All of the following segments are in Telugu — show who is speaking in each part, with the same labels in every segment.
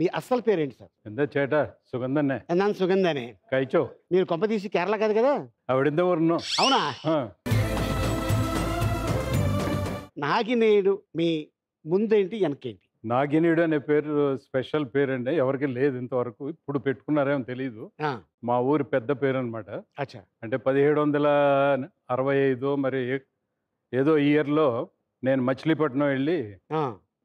Speaker 1: మీ అస్సలు పేరేంటి సార్ ఎందా చేట సుగంధనే തന്നെ సుగంధనే కైచో మీరు కొంప తీసి కేరళ కాదు కదా അവിടെന്താ ఊరున్నా అవునా నాగినేయుడు మీ ముందేంటి వెనకేంటి నాగినేయుడు అనే పేరు స్పెషల్ పేరండి ఎవరికి లేదు ఇంతవరకు ఇప్పుడు పెట్టుకున్నారేమో తెలియదు మా ఊరి పెద్ద పేరు అనమాట అంటే పదిహేడు వందల అరవై ఐదు మరి ఏదో ఇయర్లో నేను మచిలీపట్నం వెళ్ళి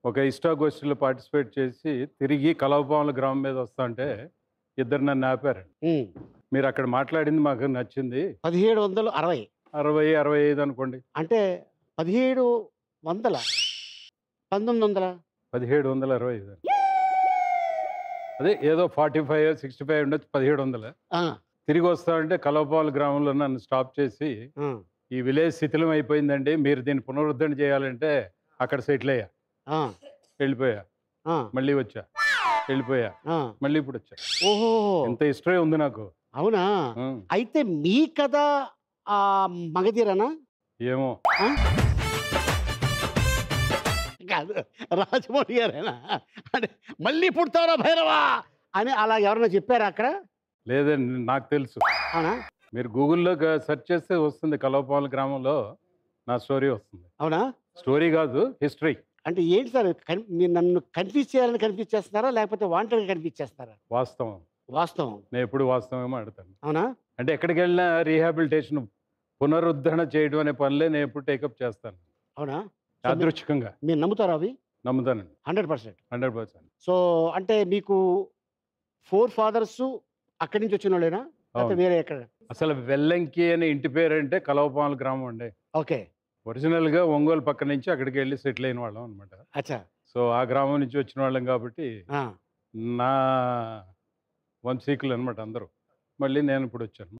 Speaker 1: ఒక ఇష్టా గోష్ఠిలో పార్టిసిపేట్ చేసి తిరిగి కలవపాముల గ్రామం మీద వస్తుంటే ఇద్దరు నన్ను ఆపారండి మీరు అక్కడ మాట్లాడింది మాకు నచ్చింది పదిహేడు వందలు అరవై అరవై అరవై ఐదు అనుకోండి అంటే పదిహేడు వందల పంతొమ్మిది వందల పదిహేడు వందల అరవై ఐదు అదే ఏదో ఫార్టీ ఫైవ్ సిక్స్టీ ఫైవ్ ఉండొచ్చు పదిహేడు వందల తిరిగి వస్తామంటే కలవపాల్ గ్రామంలో నన్ను స్టాప్ చేసి ఈ విలేజ్ శిథిలం అయిపోయిందండి మీరు దీన్ని పునరుద్ధరణ చేయాలంటే అక్కడ సెటిల్ అయ్యా వెళ్ళిపోయా మళ్ళీ వచ్చా వెళ్ళిపోయా మళ్ళీ ఇప్పుడు వచ్చా ఓహో ఎంత హిస్టరీ ఉంది నాకు అవునా అయితే మీ కథ మగధీరనా ఏమో కాదు రాజమౌళి గారేనా అంటే మళ్ళీ పుడతావురా భైరవా అని అలా ఎవరైనా చెప్పారా అక్కడ లేదండి నాకు తెలుసు అవునా మీరు గూగుల్లో సెర్చ్ చేస్తే వస్తుంది కలవపాల గ్రామంలో నా స్టోరీ వస్తుంది అవునా స్టోరీ కాదు హిస్టరీ అంటే ఏంటి సార్ మీరు నన్ను కన్ఫ్యూజ్ చేయాలని కన్ఫ్యూజ్ చేస్తున్నారా లేకపోతే వాంటెడ్ కన్ఫ్యూజ్ చేస్తారా వాస్తవం వాస్తవం నేను ఎప్పుడు వాస్తవమే అడుగుతాను అవునా అంటే ఎక్కడికి వెళ్ళినా రీహాబిలిటేషన్ పునరుద్ధరణ చేయడం అనే పనులే నేను ఎప్పుడు టేకప్ చేస్తాను అవునా యాదృచ్ఛికంగా మీరు నమ్ముతారా అవి నమ్ముతానండి hundred percent hundred percent so అంటే మీకు ఫోర్ ఫాదర్స్ అక్కడి నుంచి వచ్చిన వాళ్ళేనా వేరే ఎక్కడ అసలు వెల్లంకి అనే ఇంటి పేరు అంటే కలవపాల గ్రామం అండి ఓకే ఒరిజినల్గా ఒంగోలు పక్క నుంచి అక్కడికి వెళ్ళి సెటిల్ అయిన వాళ్ళం అనమాట సో ఆ గ్రామం నుంచి వచ్చిన వాళ్ళం కాబట్టి నా వంశీకులు అనమాట అందరూ మళ్ళీ నేను ఇప్పుడు వచ్చాను